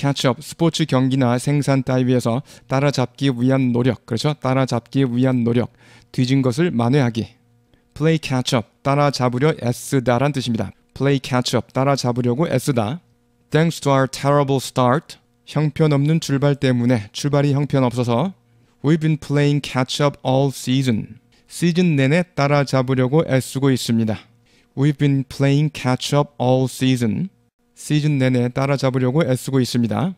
캐치업, 스포츠 경기나 생산 따위에서 따라잡기 위한 노력, 그렇죠? 따라잡기 위한 노력, 뒤진 것을 만회하기. play catch-up, 따라잡으려 애쓰다란 뜻입니다. play catch-up, 따라잡으려고 애쓰다. thanks to our terrible start, 형편없는 출발 때문에 출발이 형편없어서 we've been playing catch-up all season. 시즌 내내 따라잡으려고 애쓰고 있습니다. We've been playing catch-up all season. 시즌 내내 따라잡으려고 애쓰고 있습니다.